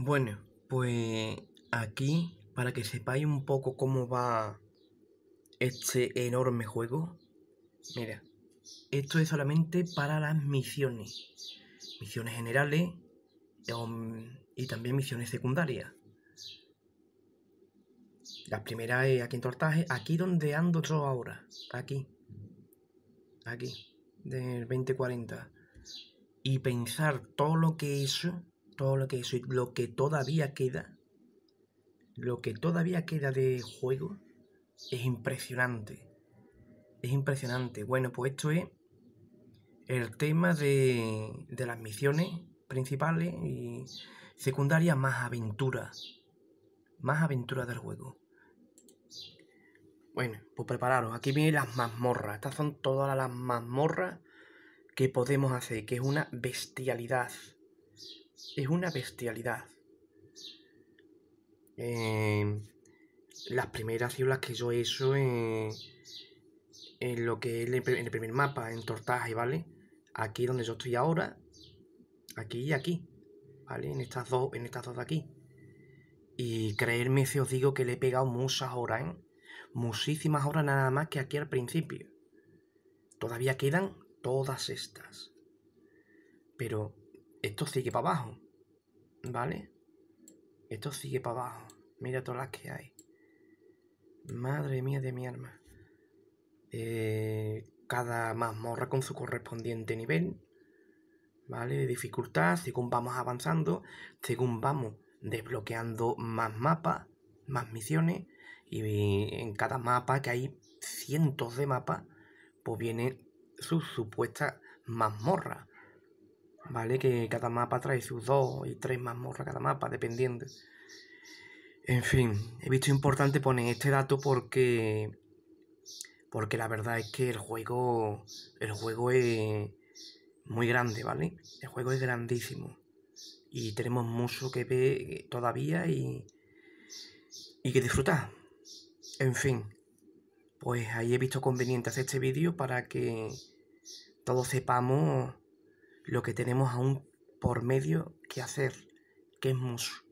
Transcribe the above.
Bueno, pues aquí, para que sepáis un poco cómo va este enorme juego, mira, esto es solamente para las misiones. Misiones generales em, y también misiones secundarias. La primera es aquí en Tortaje, aquí donde ando yo ahora, aquí. Aquí, del 2040. Y pensar todo lo que he todo lo que, lo que todavía queda, lo que todavía queda de juego, es impresionante. Es impresionante. Bueno, pues esto es el tema de, de las misiones principales y secundarias más aventuras. Más aventuras del juego. Bueno, pues prepararos. Aquí vienen las mazmorras. Estas son todas las mazmorras que podemos hacer, que es una bestialidad es una bestialidad. Eh, las primeras células que yo he hecho en, eh, en lo que es el, en el primer mapa, en Tortaje, ¿vale? Aquí donde yo estoy ahora, aquí y aquí, ¿vale? En estas dos, en estas dos de aquí. Y creerme si os digo que le he pegado muchas horas, ¿eh? Muchísimas horas nada más que aquí al principio. Todavía quedan todas estas. Pero esto sigue para abajo. ¿Vale? Esto sigue para abajo. Mira todas las que hay. Madre mía de mi alma eh, cada mazmorra con su correspondiente nivel. ¿Vale? De dificultad. Según vamos avanzando. Según vamos desbloqueando más mapas. Más misiones. Y en cada mapa, que hay cientos de mapas, pues viene su supuesta mazmorra. ¿vale? Que cada mapa trae sus dos y tres mazmorras cada mapa, dependiendo. En fin, he visto importante poner este dato porque porque la verdad es que el juego el juego es muy grande, ¿vale? El juego es grandísimo y tenemos mucho que ver eh, todavía y y que disfrutar. En fin, pues ahí he visto conveniente hacer este vídeo para que todos sepamos lo que tenemos aún por medio que hacer, que es mucho.